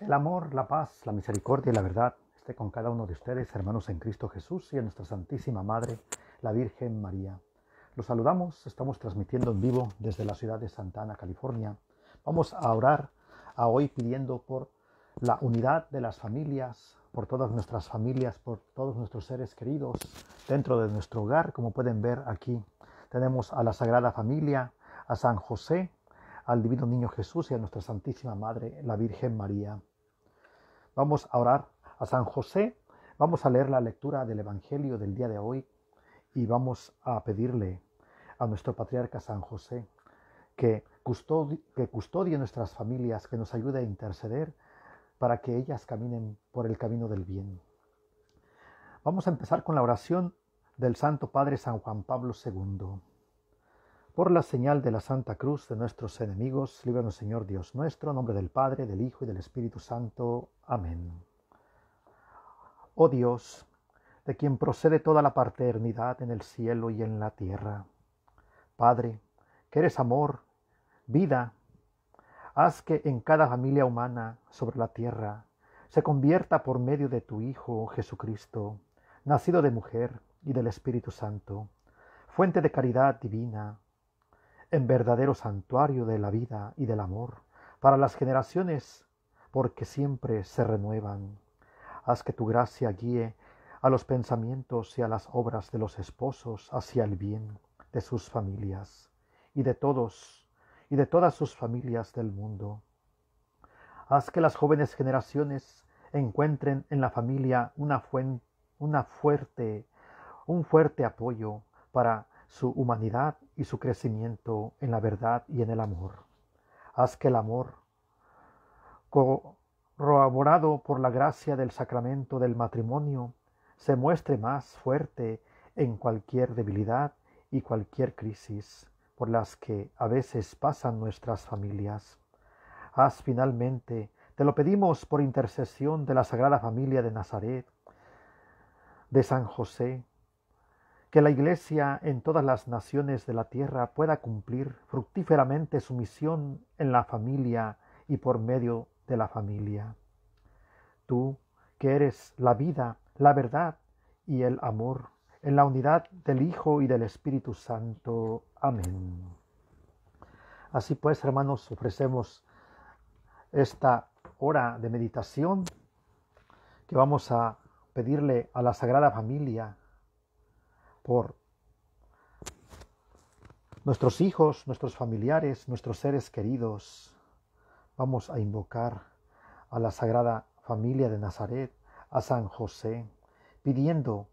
El amor, la paz, la misericordia y la verdad esté con cada uno de ustedes, hermanos en Cristo Jesús y en nuestra Santísima Madre, la Virgen María. Los saludamos, estamos transmitiendo en vivo desde la ciudad de Santa Ana, California. Vamos a orar a hoy pidiendo por la unidad de las familias, por todas nuestras familias, por todos nuestros seres queridos dentro de nuestro hogar, como pueden ver aquí. Tenemos a la Sagrada Familia, a San José, al Divino Niño Jesús y a nuestra Santísima Madre, la Virgen María. Vamos a orar a San José, vamos a leer la lectura del Evangelio del día de hoy y vamos a pedirle a nuestro patriarca San José que custodie, nuestras familias, que nos ayude a interceder para que ellas caminen por el camino del bien. Vamos a empezar con la oración del Santo Padre San Juan Pablo II. Por la señal de la Santa Cruz de nuestros enemigos, líbranos Señor Dios nuestro, nombre del Padre, del Hijo y del Espíritu Santo. Amén. Oh Dios, de quien procede toda la paternidad en el cielo y en la tierra. Padre, que eres amor, vida, haz que en cada familia humana sobre la tierra se convierta por medio de tu Hijo Jesucristo, nacido de mujer y del Espíritu Santo, fuente de caridad divina, en verdadero santuario de la vida y del amor para las generaciones, porque siempre se renuevan. Haz que tu gracia guíe a los pensamientos y a las obras de los esposos hacia el bien de sus familias y de todos y de todas sus familias del mundo. Haz que las jóvenes generaciones encuentren en la familia una, fuente, una fuerte, un fuerte apoyo para su humanidad y su crecimiento en la verdad y en el amor. Haz que el amor, corroborado por la gracia del sacramento del matrimonio, se muestre más fuerte en cualquier debilidad y cualquier crisis por las que a veces pasan nuestras familias. Haz finalmente, te lo pedimos por intercesión de la Sagrada Familia de Nazaret, de San José, que la Iglesia en todas las naciones de la tierra pueda cumplir fructíferamente su misión en la familia y por medio de la familia. Tú, que eres la vida, la verdad y el amor, en la unidad del Hijo y del Espíritu Santo. Amén. Así pues, hermanos, ofrecemos esta hora de meditación que vamos a pedirle a la Sagrada Familia, por nuestros hijos, nuestros familiares, nuestros seres queridos. Vamos a invocar a la Sagrada Familia de Nazaret, a San José, pidiendo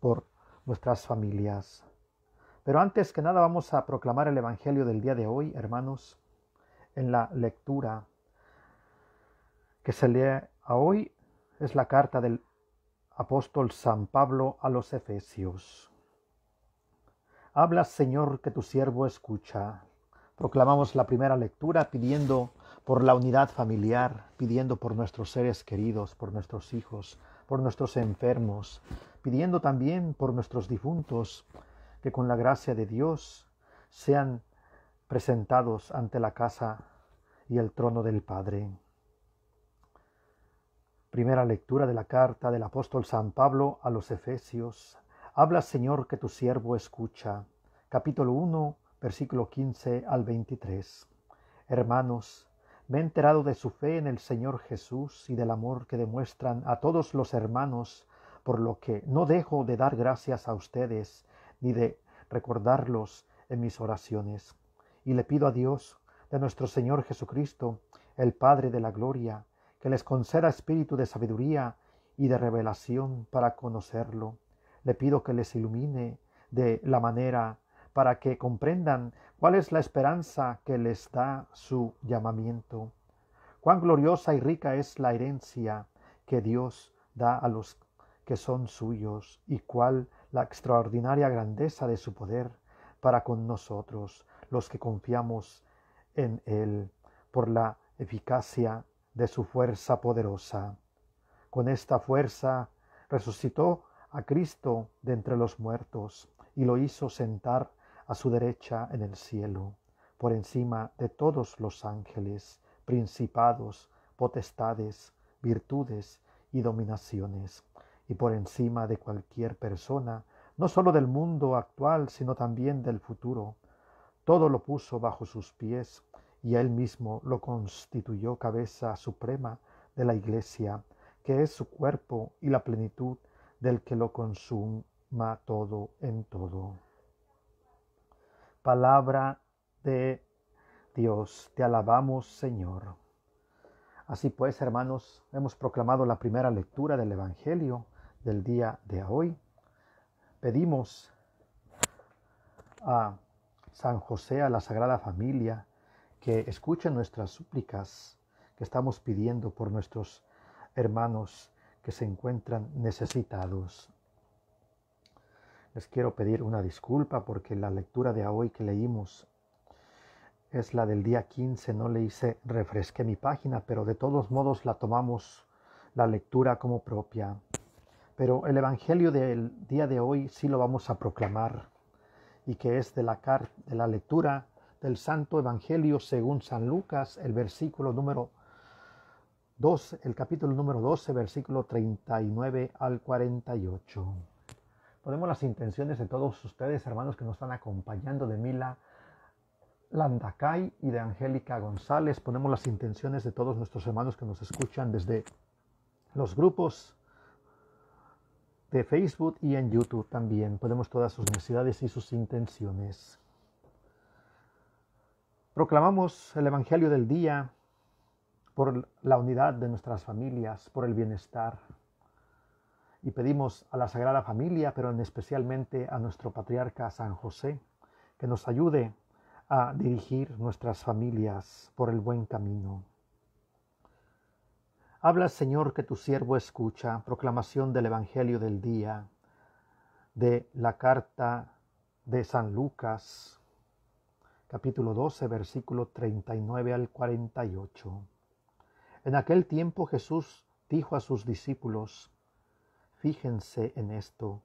por nuestras familias. Pero antes que nada vamos a proclamar el Evangelio del día de hoy, hermanos, en la lectura que se lee a hoy es la carta del apóstol San Pablo a los Efesios. Habla, Señor, que tu siervo escucha. Proclamamos la primera lectura pidiendo por la unidad familiar, pidiendo por nuestros seres queridos, por nuestros hijos, por nuestros enfermos, pidiendo también por nuestros difuntos, que con la gracia de Dios sean presentados ante la casa y el trono del Padre. Primera lectura de la carta del apóstol San Pablo a los Efesios. Habla, Señor, que tu siervo escucha. Capítulo 1, versículo 15 al 23. Hermanos, me he enterado de su fe en el Señor Jesús y del amor que demuestran a todos los hermanos, por lo que no dejo de dar gracias a ustedes ni de recordarlos en mis oraciones. Y le pido a Dios, de nuestro Señor Jesucristo, el Padre de la Gloria, que les conceda espíritu de sabiduría y de revelación para conocerlo. Le pido que les ilumine de la manera para que comprendan cuál es la esperanza que les da su llamamiento. Cuán gloriosa y rica es la herencia que Dios da a los que son suyos y cuál la extraordinaria grandeza de su poder para con nosotros, los que confiamos en Él, por la eficacia de su fuerza poderosa. Con esta fuerza resucitó a Cristo de entre los muertos y lo hizo sentar a su derecha en el cielo, por encima de todos los ángeles, principados, potestades, virtudes y dominaciones, y por encima de cualquier persona, no sólo del mundo actual, sino también del futuro. Todo lo puso bajo sus pies y él mismo lo constituyó cabeza suprema de la Iglesia, que es su cuerpo y la plenitud del que lo consuma todo en todo. Palabra de Dios, te alabamos Señor. Así pues, hermanos, hemos proclamado la primera lectura del Evangelio del día de hoy. Pedimos a San José, a la Sagrada Familia, que escuchen nuestras súplicas que estamos pidiendo por nuestros hermanos que se encuentran necesitados. Les quiero pedir una disculpa porque la lectura de hoy que leímos es la del día 15, no le hice, refresqué mi página, pero de todos modos la tomamos la lectura como propia. Pero el Evangelio del día de hoy sí lo vamos a proclamar y que es de la, de la lectura del Santo Evangelio según San Lucas, el versículo número 2, el capítulo número 12, versículo 39 al 48. Ponemos las intenciones de todos ustedes, hermanos que nos están acompañando de Mila Landacay y de Angélica González. Ponemos las intenciones de todos nuestros hermanos que nos escuchan desde los grupos de Facebook y en YouTube también. Ponemos todas sus necesidades y sus intenciones. Proclamamos el Evangelio del día por la unidad de nuestras familias, por el bienestar. Y pedimos a la Sagrada Familia, pero en especialmente a nuestro patriarca San José, que nos ayude a dirigir nuestras familias por el buen camino. Habla, Señor, que tu siervo escucha, proclamación del Evangelio del día, de la carta de San Lucas, capítulo 12, versículo 39 al 48. En aquel tiempo Jesús dijo a sus discípulos, Fíjense en esto,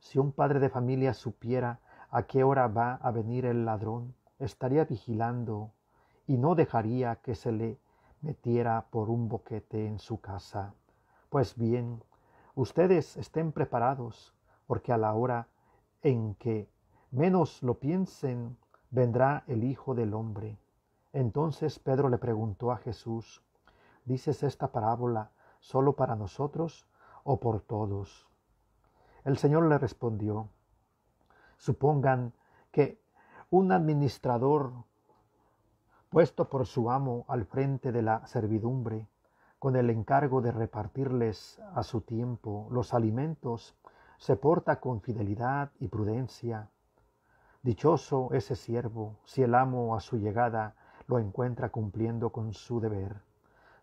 si un padre de familia supiera a qué hora va a venir el ladrón, estaría vigilando y no dejaría que se le metiera por un boquete en su casa. Pues bien, ustedes estén preparados, porque a la hora en que menos lo piensen, vendrá el Hijo del Hombre. Entonces Pedro le preguntó a Jesús, ¿dices esta parábola solo para nosotros o por todos? El Señor le respondió, supongan que un administrador puesto por su amo al frente de la servidumbre, con el encargo de repartirles a su tiempo los alimentos, se porta con fidelidad y prudencia Dichoso ese siervo si el amo a su llegada lo encuentra cumpliendo con su deber.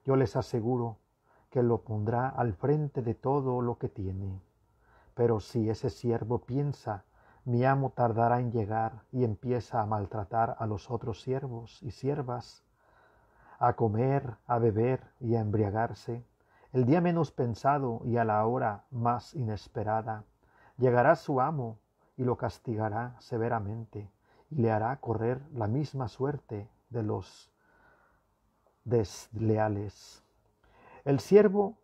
Yo les aseguro que lo pondrá al frente de todo lo que tiene. Pero si ese siervo piensa, mi amo tardará en llegar y empieza a maltratar a los otros siervos y siervas, a comer, a beber y a embriagarse, el día menos pensado y a la hora más inesperada, llegará su amo y lo castigará severamente y le hará correr la misma suerte de los desleales. El siervo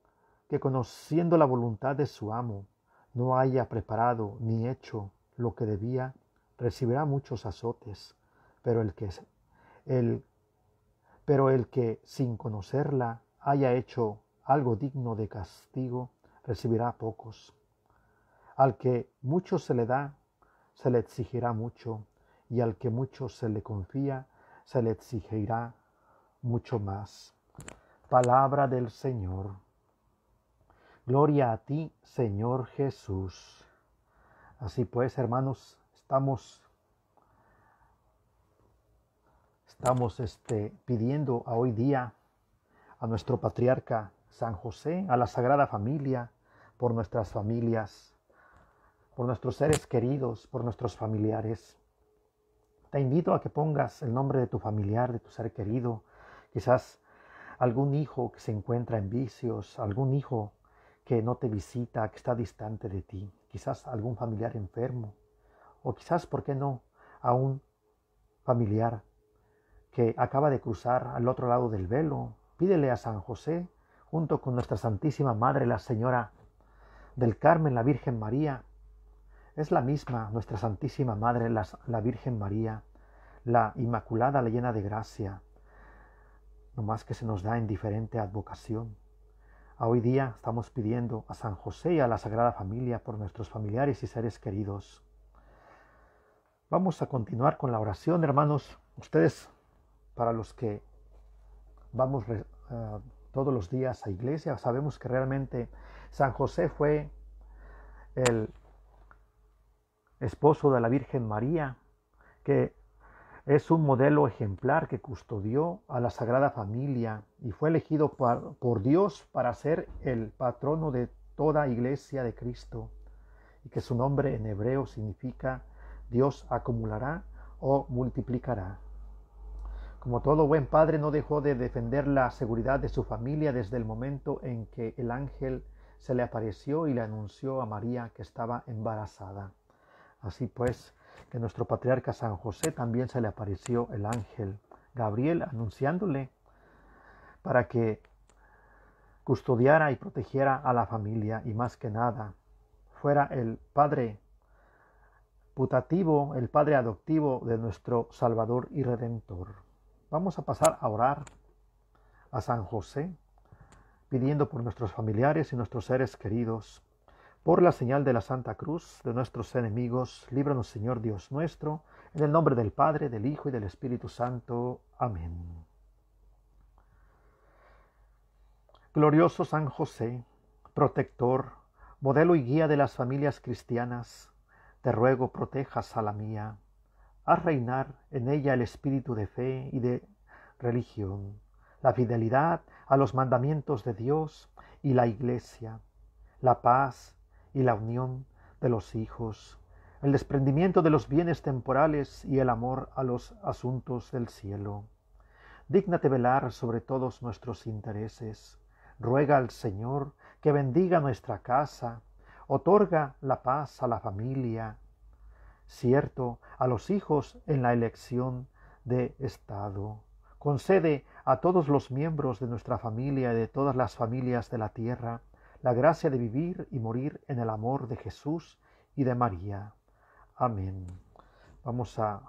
que conociendo la voluntad de su amo no haya preparado ni hecho lo que debía, recibirá muchos azotes, pero el que el, pero el que sin conocerla haya hecho algo digno de castigo, recibirá pocos. Al que mucho se le da, se le exigirá mucho, y al que mucho se le confía, se le exigirá mucho más. Palabra del Señor. Gloria a ti, Señor Jesús. Así pues, hermanos, estamos estamos este, pidiendo hoy día a nuestro patriarca San José, a la Sagrada Familia, por nuestras familias, por nuestros seres queridos, por nuestros familiares. Te invito a que pongas el nombre de tu familiar, de tu ser querido, quizás algún hijo que se encuentra en vicios, algún hijo que no te visita, que está distante de ti, quizás algún familiar enfermo, o quizás, ¿por qué no?, a un familiar que acaba de cruzar al otro lado del velo. Pídele a San José, junto con nuestra Santísima Madre, la Señora del Carmen, la Virgen María, es la misma nuestra Santísima Madre, la, Virgen María, la Inmaculada, la llena de gracia, no más que se nos da en diferente advocación. hoy día estamos pidiendo a San José y a la Sagrada Familia por nuestros familiares y seres queridos. Vamos a continuar con la oración, hermanos. Ustedes, para los que vamos eh, todos los días a iglesia, sabemos que realmente San José fue el esposo de la Virgen María, que es un modelo ejemplar que custodió a la Sagrada Familia y fue elegido por Dios para ser el patrono de toda iglesia de Cristo, y que su nombre en hebreo significa Dios acumulará o multiplicará. Como todo buen padre no dejó de defender la seguridad de su familia desde el momento en que el ángel se le apareció y le anunció a María que estaba embarazada. Así pues, que nuestro patriarca San José también se le apareció el ángel Gabriel anunciándole para que custodiara y protegiera a la familia y más que nada fuera el padre putativo, el padre adoptivo de nuestro Salvador y Redentor. Vamos a pasar a orar a San José pidiendo por nuestros familiares y nuestros seres queridos por la señal de la Santa Cruz de nuestros enemigos, líbranos Señor Dios nuestro, en el nombre del Padre, del Hijo y del Espíritu Santo. Amén. Glorioso San José, protector, modelo y guía de las familias cristianas, te ruego protejas a la mía. Haz reinar en ella el espíritu de fe y de religión, la fidelidad a los mandamientos de Dios y la Iglesia, la paz y la unión de los hijos, el desprendimiento de los bienes temporales y el amor a los asuntos del cielo. Dígnate velar sobre todos nuestros intereses. Ruega al Señor que bendiga nuestra casa, otorga la paz a la familia, cierto, a los hijos en la elección de Estado. Concede a todos los miembros de nuestra familia y de todas las familias de la tierra la gracia de vivir y morir en el amor de Jesús y de María. Amén. Vamos a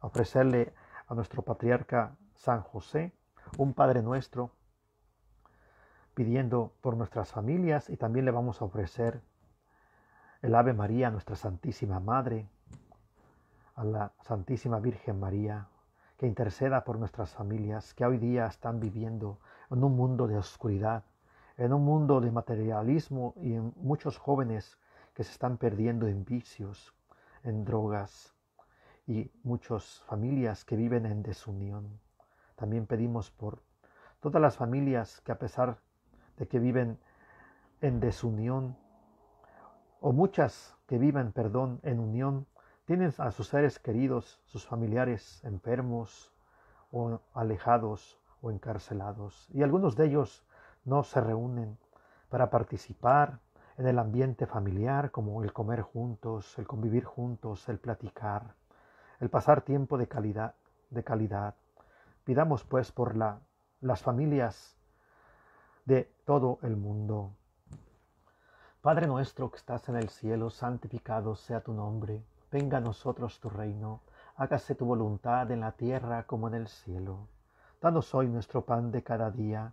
ofrecerle a nuestro patriarca San José, un Padre nuestro, pidiendo por nuestras familias y también le vamos a ofrecer el Ave María, nuestra Santísima Madre, a la Santísima Virgen María, que interceda por nuestras familias que hoy día están viviendo en un mundo de oscuridad, en un mundo de materialismo y en muchos jóvenes que se están perdiendo en vicios, en drogas y muchas familias que viven en desunión. También pedimos por todas las familias que a pesar de que viven en desunión, o muchas que viven, perdón, en unión, tienen a sus seres queridos, sus familiares enfermos o alejados o encarcelados. Y algunos de ellos no se reúnen para participar en el ambiente familiar como el comer juntos, el convivir juntos, el platicar, el pasar tiempo de calidad, de calidad. Pidamos pues por la, las familias de todo el mundo. Padre nuestro que estás en el cielo, santificado sea tu nombre, venga a nosotros tu reino, hágase tu voluntad en la tierra como en el cielo. Danos hoy nuestro pan de cada día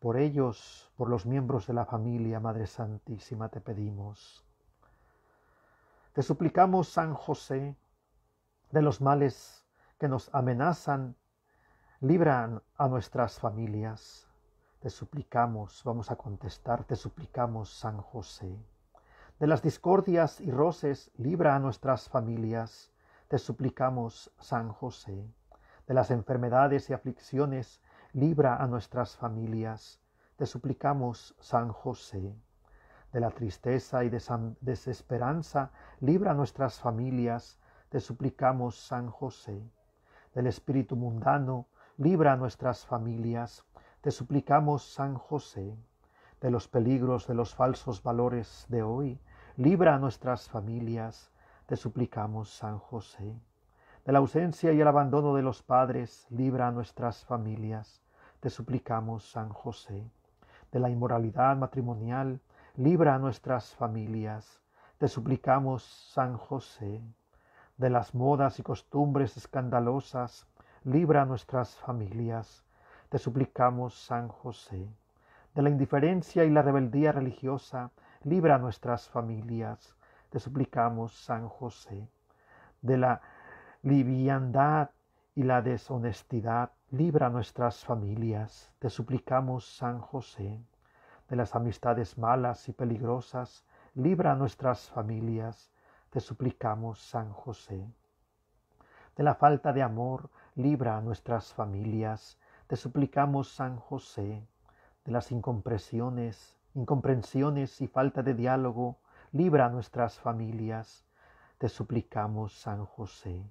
Por ellos, por los miembros de la familia, Madre Santísima, te pedimos. Te suplicamos, San José, de los males que nos amenazan, libran a nuestras familias. Te suplicamos, vamos a contestar, te suplicamos, San José. De las discordias y roces, libra a nuestras familias. Te suplicamos, San José. De las enfermedades y aflicciones, libra a nuestras familias. Te suplicamos, San José. De la tristeza y desesperanza, libra a nuestras familias. Te suplicamos, San José. Del espíritu mundano, libra a nuestras familias. Te suplicamos, San José. De los peligros de los falsos valores de hoy, libra a nuestras familias. Te suplicamos, San José de la ausencia y el abandono de los padres, libra a nuestras familias. Te suplicamos, San José. De la inmoralidad matrimonial, libra a nuestras familias. Te suplicamos, San José. De las modas y costumbres escandalosas, libra a nuestras familias. Te suplicamos, San José. De la indiferencia y la rebeldía religiosa, libra a nuestras familias. Te suplicamos, San José. De la liviandad y la deshonestidad. Libra nuestras familias, te suplicamos, San José, de las amistades malas y peligrosas. Libra nuestras familias, te suplicamos, San José. De la falta de amor, libra nuestras familias, te suplicamos, San José. De las incompresiones, incomprensiones y falta de diálogo, libra nuestras familias, te suplicamos, San José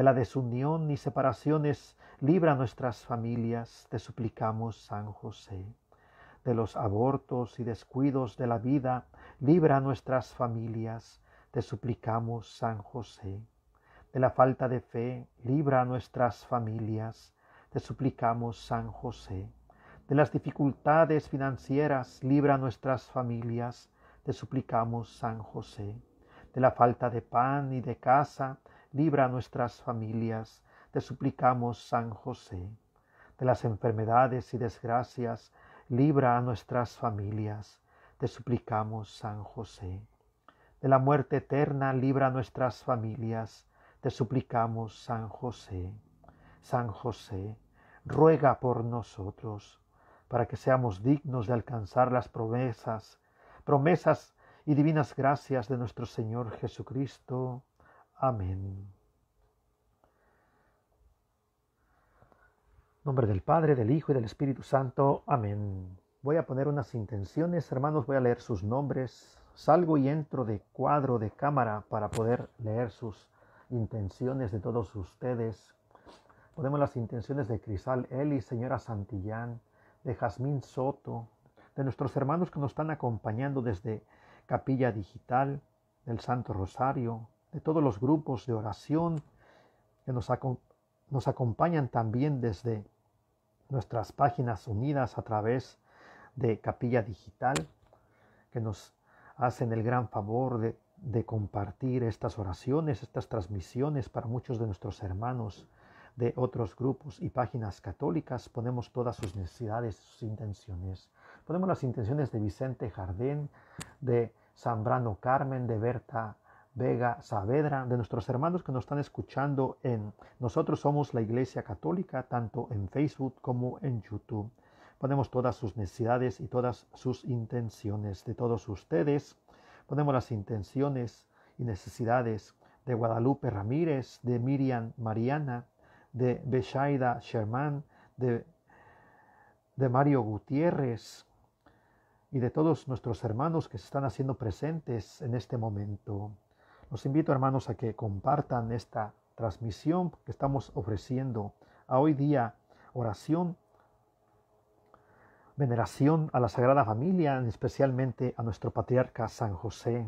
de la desunión y separaciones libra nuestras familias, te suplicamos, San José. De los abortos y descuidos de la vida, libra nuestras familias, te suplicamos, San José. De la falta de fe, libra nuestras familias, te suplicamos, San José. De las dificultades financieras, libra nuestras familias, te suplicamos, San José. De la falta de pan y de casa, libra a nuestras familias, te suplicamos, San José. De las enfermedades y desgracias, libra a nuestras familias, te suplicamos, San José. De la muerte eterna, libra a nuestras familias, te suplicamos, San José. San José, ruega por nosotros, para que seamos dignos de alcanzar las promesas, promesas y divinas gracias de nuestro Señor Jesucristo. Amén. nombre del Padre, del Hijo y del Espíritu Santo. Amén. Voy a poner unas intenciones, hermanos, voy a leer sus nombres. Salgo y entro de cuadro de cámara para poder leer sus intenciones de todos ustedes. Ponemos las intenciones de Crisal Eli, señora Santillán, de Jazmín Soto, de nuestros hermanos que nos están acompañando desde Capilla Digital, del Santo Rosario, de todos los grupos de oración que nos, nos acompañan también desde nuestras páginas unidas a través de Capilla Digital, que nos hacen el gran favor de, compartir estas oraciones, estas transmisiones para muchos de nuestros hermanos de otros grupos y páginas católicas. Ponemos todas sus necesidades, sus intenciones. Ponemos las intenciones de Vicente Jardín, de Zambrano Carmen, de Berta Vega Saavedra, de nuestros hermanos que nos están escuchando en Nosotros somos la Iglesia Católica, tanto en Facebook como en YouTube. Ponemos todas sus necesidades y todas sus intenciones de todos ustedes. Ponemos las intenciones y necesidades de Guadalupe Ramírez, de Miriam Mariana, de Beshaida Sherman, de, de Mario Gutiérrez, y de todos nuestros hermanos que se están haciendo presentes en este momento. Los invito, hermanos, a que compartan esta transmisión que estamos ofreciendo a hoy día oración, veneración a la Sagrada Familia, especialmente a nuestro patriarca San José.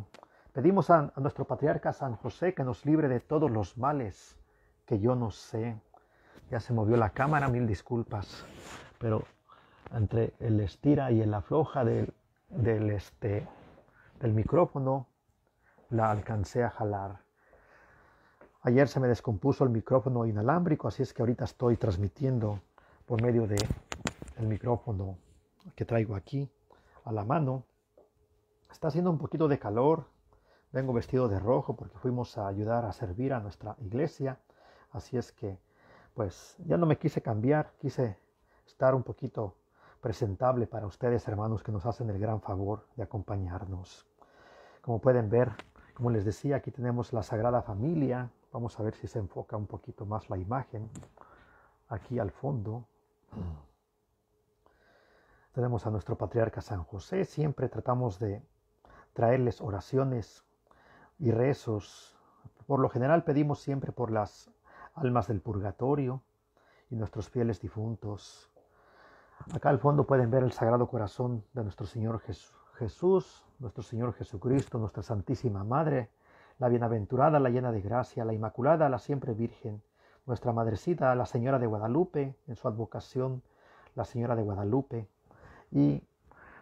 Pedimos a, nuestro patriarca San José que nos libre de todos los males que yo no sé. Ya se movió la cámara, mil disculpas, pero entre el estira y el afloja del, del, este, del micrófono, la alcancé a jalar. Ayer se me descompuso el micrófono inalámbrico, así es que ahorita estoy transmitiendo por medio de el micrófono que traigo aquí a la mano. Está haciendo un poquito de calor. Vengo vestido de rojo porque fuimos a ayudar a servir a nuestra iglesia. Así es que, pues, ya no me quise cambiar, quise estar un poquito presentable para ustedes, hermanos, que nos hacen el gran favor de acompañarnos. Como pueden ver, como les decía, aquí tenemos la Sagrada Familia. Vamos a ver si se enfoca un poquito más la imagen. Aquí al fondo tenemos a nuestro patriarca San José. Siempre tratamos de traerles oraciones y rezos. Por lo general pedimos siempre por las almas del purgatorio y nuestros fieles difuntos. Acá al fondo pueden ver el Sagrado Corazón de nuestro Señor Jesús, Jesús, nuestro Señor Jesucristo, nuestra Santísima Madre, la Bienaventurada, la llena de gracia, la Inmaculada, la siempre Virgen, nuestra Madrecita, la Señora de Guadalupe, en su advocación, la Señora de Guadalupe. Y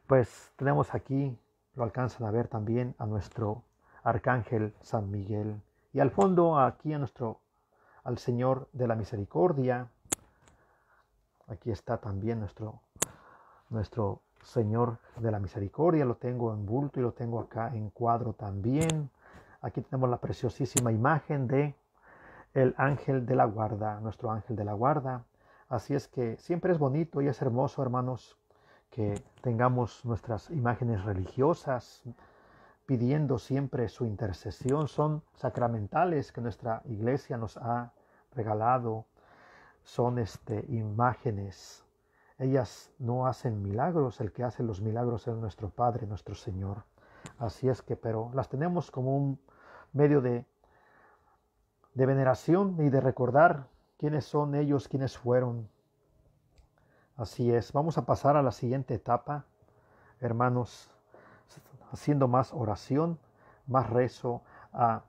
pues tenemos aquí, lo alcanzan a ver también, a nuestro Arcángel San Miguel. Y al fondo aquí a nuestro, al Señor de la Misericordia. Aquí está también nuestro, nuestro Señor de la Misericordia, lo tengo en bulto y lo tengo acá en cuadro también. Aquí tenemos la preciosísima imagen de el ángel de la guarda, nuestro ángel de la guarda. Así es que siempre es bonito y es hermoso, hermanos, que tengamos nuestras imágenes religiosas pidiendo siempre su intercesión. Son sacramentales que nuestra iglesia nos ha regalado. Son este, imágenes ellas no hacen milagros, el que hace los milagros es nuestro Padre, nuestro Señor. Así es que, pero las tenemos como un medio de, de veneración y de recordar quiénes son ellos, quiénes fueron. Así es, vamos a pasar a la siguiente etapa, hermanos, haciendo más oración, más rezo a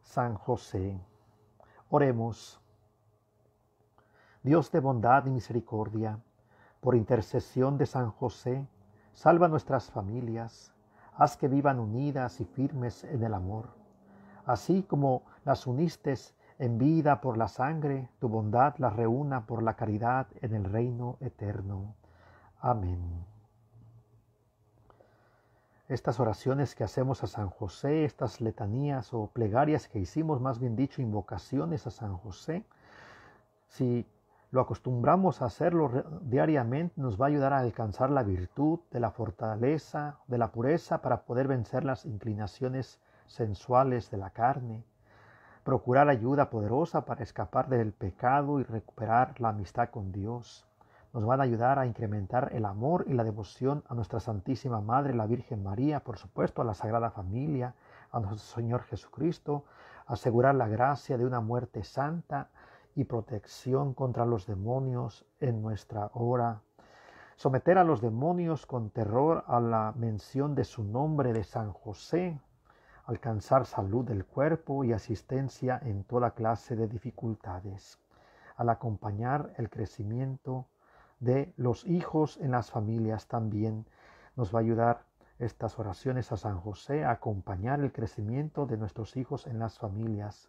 San José. Oremos. Dios de bondad y misericordia, por intercesión de San José, salva nuestras familias, haz que vivan unidas y firmes en el amor, así como las uniste en vida por la sangre, tu bondad las reúna por la caridad en el reino eterno. Amén. Estas oraciones que hacemos a San José, estas letanías o plegarias que hicimos, más bien dicho, invocaciones a San José, si lo acostumbramos a hacerlo diariamente, nos va a ayudar a alcanzar la virtud de la fortaleza, de la pureza, para poder vencer las inclinaciones sensuales de la carne, procurar ayuda poderosa para escapar del pecado y recuperar la amistad con Dios. Nos van a ayudar a incrementar el amor y la devoción a nuestra Santísima Madre, la Virgen María, por supuesto, a la Sagrada Familia, a nuestro Señor Jesucristo, asegurar la gracia de una muerte santa, y protección contra los demonios en nuestra hora. Someter a los demonios con terror a la mención de su nombre de San José. Alcanzar salud del cuerpo y asistencia en toda clase de dificultades. Al acompañar el crecimiento de los hijos en las familias también nos va a ayudar estas oraciones a San José a acompañar el crecimiento de nuestros hijos en las familias.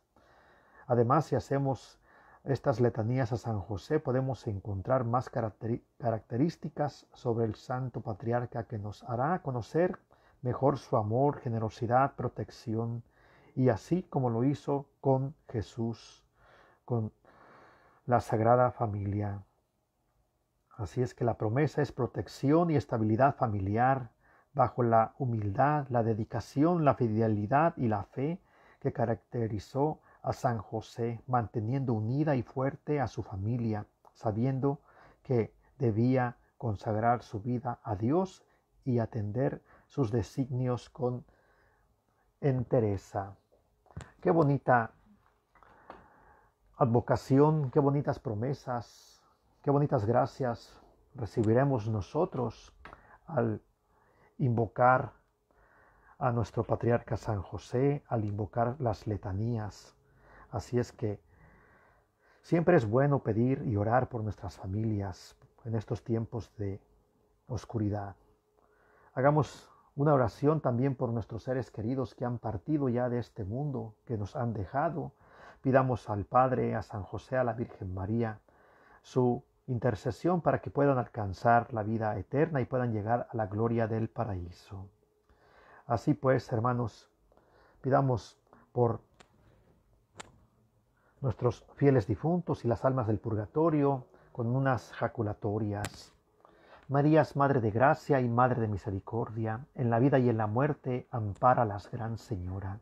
Además, si hacemos estas letanías a San José podemos encontrar más características sobre el Santo Patriarca que nos hará conocer mejor su amor, generosidad, protección, y así como lo hizo con Jesús, con la Sagrada Familia. Así es que la promesa es protección y estabilidad familiar bajo la humildad, la dedicación, la fidelidad y la fe que caracterizó a San José, manteniendo unida y fuerte a su familia, sabiendo que debía consagrar su vida a Dios y atender sus designios con entereza. Qué bonita advocación, qué bonitas promesas, qué bonitas gracias recibiremos nosotros al invocar a nuestro patriarca San José, al invocar las letanías. Así es que siempre es bueno pedir y orar por nuestras familias en estos tiempos de oscuridad. Hagamos una oración también por nuestros seres queridos que han partido ya de este mundo, que nos han dejado. Pidamos al Padre, a San José, a la Virgen María, su intercesión para que puedan alcanzar la vida eterna y puedan llegar a la gloria del paraíso. Así pues, hermanos, pidamos por nuestros fieles difuntos y las almas del purgatorio con unas jaculatorias. María Madre de Gracia y Madre de Misericordia, en la vida y en la muerte, las Gran Señora.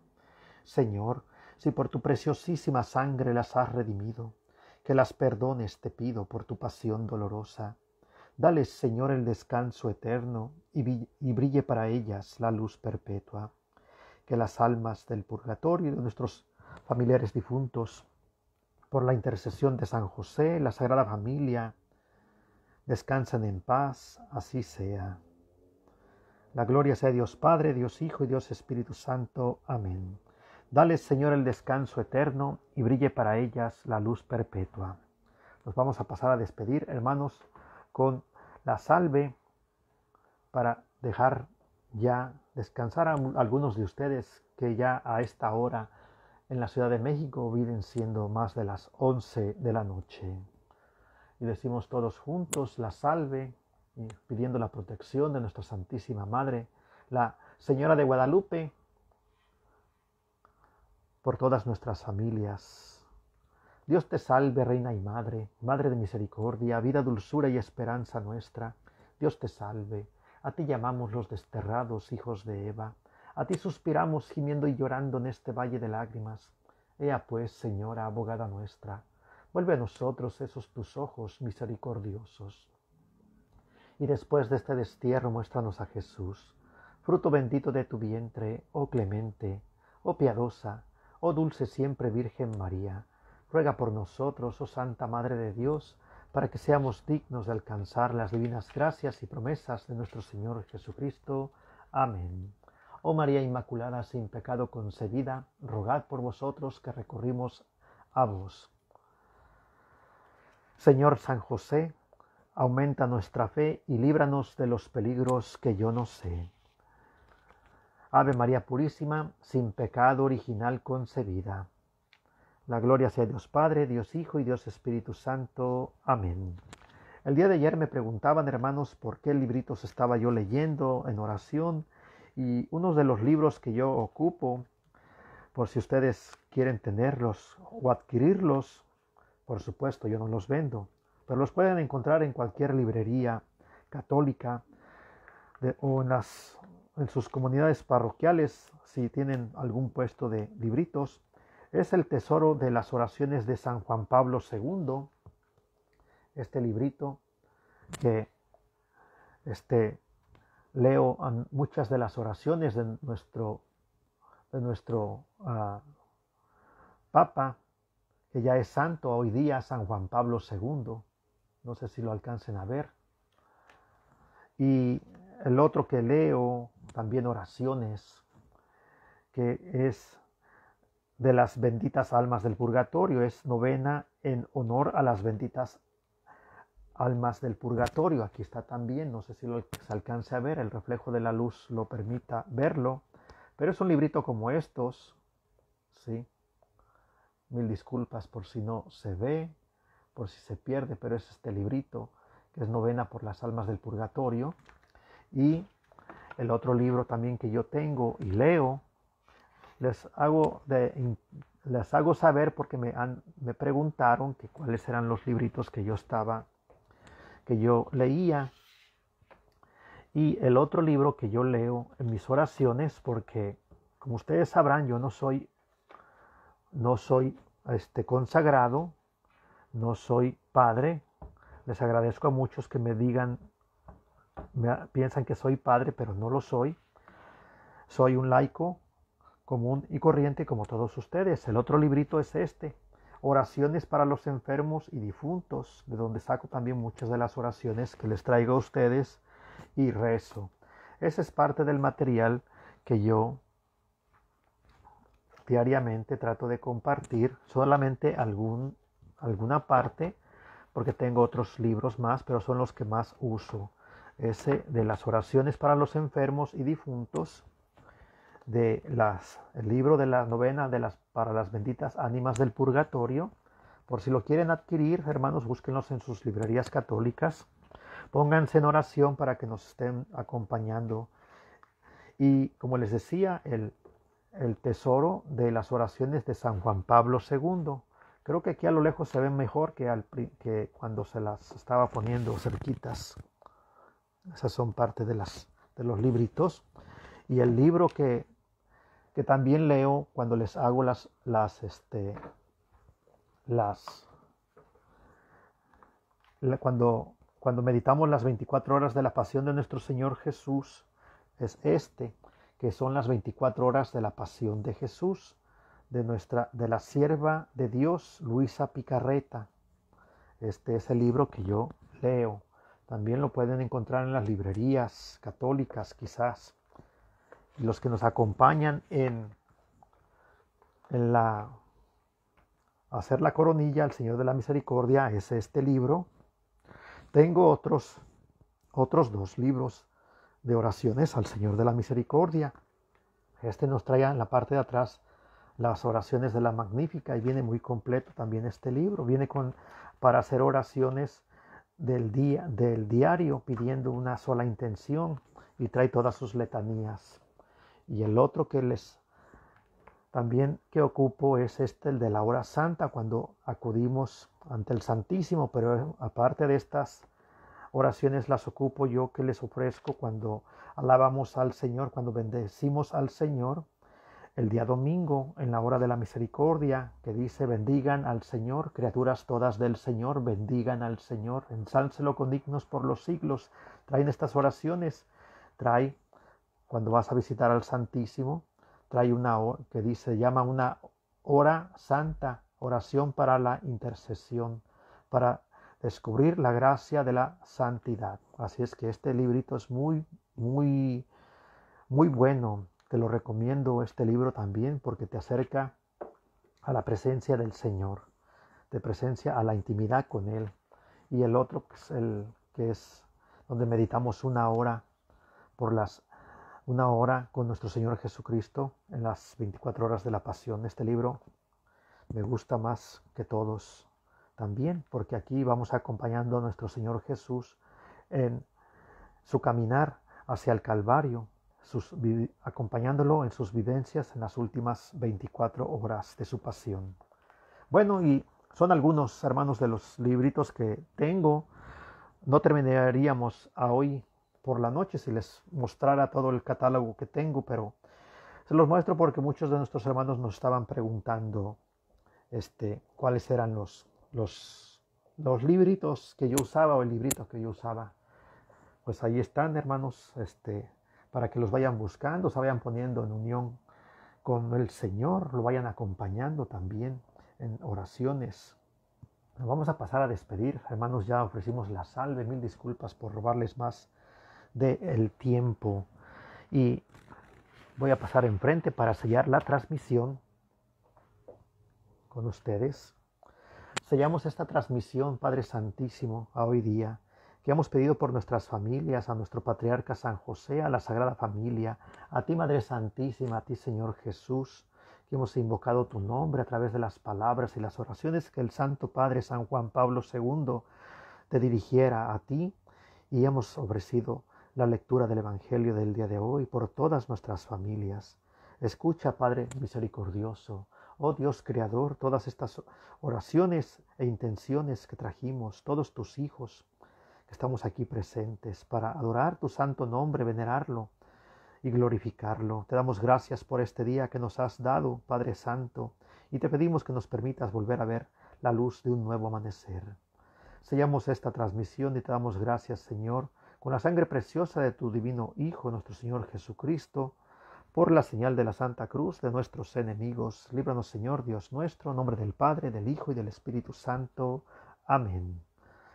Señor, si por tu preciosísima sangre las has redimido, que las perdones te pido por tu pasión dolorosa. Dales, Señor, el descanso eterno y, y brille para ellas la luz perpetua. Que las almas del purgatorio y de nuestros familiares difuntos por la intercesión de San José, la Sagrada Familia. Descansen en paz, así sea. La gloria sea Dios Padre, Dios Hijo y Dios Espíritu Santo. Amén. Dale, Señor, el descanso eterno y brille para ellas la luz perpetua. Nos vamos a pasar a despedir, hermanos, con la salve para dejar ya descansar a algunos de ustedes que ya a esta hora en la Ciudad de México viven siendo más de las 11 de la noche. Y decimos todos juntos la salve, pidiendo la protección de nuestra Santísima Madre, la Señora de Guadalupe, por todas nuestras familias. Dios te salve, Reina y Madre, Madre de Misericordia, vida, dulzura y esperanza nuestra. Dios te salve. A ti llamamos los desterrados hijos de Eva. A ti suspiramos gimiendo y llorando en este valle de lágrimas. Ea pues, Señora, abogada nuestra, vuelve a nosotros esos tus ojos misericordiosos. Y después de este destierro muéstranos a Jesús, fruto bendito de tu vientre, oh clemente, oh piadosa, oh dulce siempre Virgen María, ruega por nosotros, oh Santa Madre de Dios, para que seamos dignos de alcanzar las divinas gracias y promesas de nuestro Señor Jesucristo. Amén. Oh María Inmaculada, sin pecado concebida, rogad por vosotros que recurrimos a vos. Señor San José, aumenta nuestra fe y líbranos de los peligros que yo no sé. Ave María Purísima, sin pecado original concebida. La gloria sea Dios Padre, Dios Hijo y Dios Espíritu Santo. Amén. El día de ayer me preguntaban, hermanos, por qué libritos estaba yo leyendo en oración y uno de los libros que yo ocupo, por si ustedes quieren tenerlos o adquirirlos, por supuesto, yo no los vendo, pero los pueden encontrar en cualquier librería católica de, o en, en sus comunidades parroquiales, si tienen algún puesto de libritos. Es el tesoro de las oraciones de San Juan Pablo II, este librito que este, leo muchas de las oraciones de nuestro, de nuestro ah, Papa, que ya es santo hoy día, San Juan Pablo II. No sé si lo alcancen a ver. Y el otro que leo, también oraciones, que es de las benditas almas del purgatorio, es novena en honor a las benditas almas del purgatorio. Aquí está también, no sé si lo se alcance a ver, el reflejo de la luz lo permita verlo, pero es un librito como estos, ¿sí? Mil disculpas por si no se ve, por si se pierde, pero es este librito que es Novena por las Almas del Purgatorio. Y el otro libro también que yo tengo y leo, les hago, les hago saber porque me, me preguntaron que cuáles eran los libritos que yo estaba que yo leía y el otro libro que yo leo en mis oraciones, porque como ustedes sabrán, yo no soy, no soy este, consagrado, no soy padre. Les agradezco a muchos que me digan, piensan que soy padre, pero no lo soy. Soy un laico común y corriente como todos ustedes. El otro librito es este, oraciones para los enfermos y difuntos, de donde saco también muchas de las oraciones que les traigo a ustedes y rezo. Ese es parte del material que yo diariamente trato de compartir, solamente algún, alguna parte, porque tengo otros libros más, pero son los que más uso. Ese de las oraciones para los enfermos y difuntos, de las, el libro de la novena de las para las benditas ánimas del purgatorio. Por si lo quieren adquirir, hermanos, búsquenlos en sus librerías católicas. Pónganse en oración para que nos estén acompañando. Y como les decía, el, tesoro de las oraciones de San Juan Pablo II. Creo que aquí a lo lejos se ven mejor que, al, que cuando se las estaba poniendo cerquitas. Esas son parte de, las, de los libritos. Y el libro que que también leo cuando les hago las, las, este, las, cuando, cuando meditamos las 24 horas de la pasión de nuestro Señor Jesús, es este, que son las 24 horas de la pasión de Jesús, de, nuestra, de la sierva de Dios, Luisa Picarreta. Este es el libro que yo leo. También lo pueden encontrar en las librerías católicas, quizás y los que nos acompañan en, en la hacer la coronilla al Señor de la Misericordia es este libro. Tengo otros, otros dos libros de oraciones al Señor de la Misericordia. Este nos trae en la parte de atrás las oraciones de la Magnífica y viene muy completo también este libro. Viene con, para hacer oraciones del, día, del diario pidiendo una sola intención y trae todas sus letanías. Y el otro que les también que ocupo es este, el de la hora santa, cuando acudimos ante el Santísimo, pero eh, aparte de estas oraciones las ocupo yo que les ofrezco cuando alabamos al Señor, cuando bendecimos al Señor, el día domingo, en la hora de la misericordia, que dice, bendigan al Señor, criaturas todas del Señor, bendigan al Señor, ensáncelo con dignos por los siglos, traen estas oraciones, traen cuando vas a visitar al Santísimo, trae una que dice, llama una hora santa, oración para la intercesión, para descubrir la gracia de la santidad. Así es que este librito es muy, muy, muy bueno. Te lo recomiendo este libro también porque te acerca a la presencia del Señor, te presencia a la intimidad con Él. Y el otro, que es el que es donde meditamos una hora por las una hora con nuestro Señor Jesucristo en las 24 horas de la pasión. Este libro me gusta más que todos también, porque aquí vamos acompañando a nuestro Señor Jesús en su caminar hacia el Calvario, acompañándolo en sus vivencias en las últimas 24 horas de su pasión. Bueno, y son algunos, hermanos, de los libritos que tengo. No terminaríamos a hoy por la noche si les mostrara todo el catálogo que tengo, pero se los muestro porque muchos de nuestros hermanos nos estaban preguntando este, cuáles eran los, los, libritos que yo usaba o el librito que yo usaba. Pues ahí están, hermanos, este, para que los vayan buscando, se vayan poniendo en unión con el Señor, lo vayan acompañando también en oraciones. Nos vamos a pasar a despedir. Hermanos, ya ofrecimos la salve. Mil disculpas por robarles más del tiempo. Y voy a pasar enfrente para sellar la transmisión con ustedes. Sellamos esta transmisión, Padre Santísimo, a hoy día, que hemos pedido por nuestras familias, a nuestro patriarca San José, a la Sagrada Familia, a ti, Madre Santísima, a ti, Señor Jesús, que hemos invocado tu nombre a través de las palabras y las oraciones que el Santo Padre San Juan Pablo II te dirigiera a ti y hemos ofrecido la lectura del Evangelio del día de hoy por todas nuestras familias. Escucha, Padre misericordioso, oh Dios creador, todas estas oraciones e intenciones que trajimos, todos tus hijos que estamos aquí presentes para adorar tu santo nombre, venerarlo y glorificarlo. Te damos gracias por este día que nos has dado, Padre Santo, y te pedimos que nos permitas volver a ver la luz de un nuevo amanecer. Sellamos esta transmisión y te damos gracias, Señor, con la sangre preciosa de tu divino Hijo, nuestro Señor Jesucristo, por la señal de la Santa Cruz de nuestros enemigos, líbranos, Señor Dios nuestro, en nombre del Padre, del Hijo y del Espíritu Santo. Amén.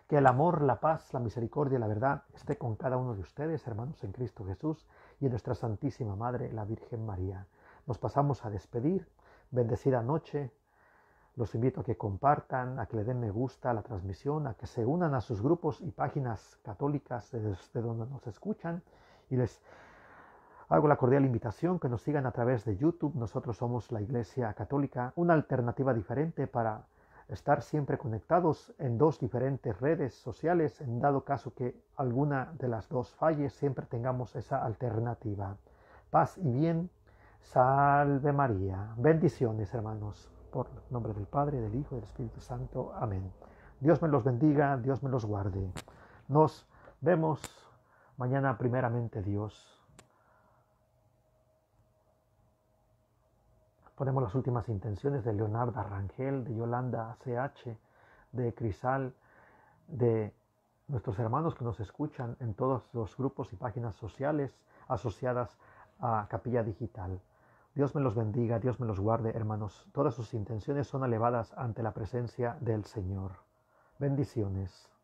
Que el amor, la paz, la misericordia y la verdad esté con cada uno de ustedes, hermanos en Cristo Jesús y en nuestra Santísima Madre, la Virgen María. Nos pasamos a despedir. Bendecida noche. Los invito a que compartan, a que le den me gusta a la transmisión, a que se unan a sus grupos y páginas católicas desde donde nos escuchan y les hago la cordial invitación que nos sigan a través de YouTube. Nosotros somos la Iglesia Católica, una alternativa diferente para estar siempre conectados en dos diferentes redes sociales, en dado caso que alguna de las dos falle, siempre tengamos esa alternativa. Paz y bien, salve María. Bendiciones, hermanos. Por el nombre del Padre, del Hijo y del Espíritu Santo. Amén. Dios me los bendiga, Dios me los guarde. Nos vemos mañana primeramente Dios. Ponemos las últimas intenciones de Leonardo Rangel, de Yolanda CH, de Crisal, de nuestros hermanos que nos escuchan en todos los grupos y páginas sociales asociadas a Capilla Digital. Dios me los bendiga, Dios me los guarde, hermanos. Todas sus intenciones son elevadas ante la presencia del Señor. Bendiciones.